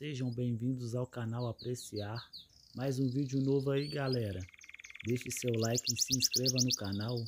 Sejam bem-vindos ao canal Apreciar. Mais um vídeo novo aí, galera. Deixe seu like e se inscreva no canal.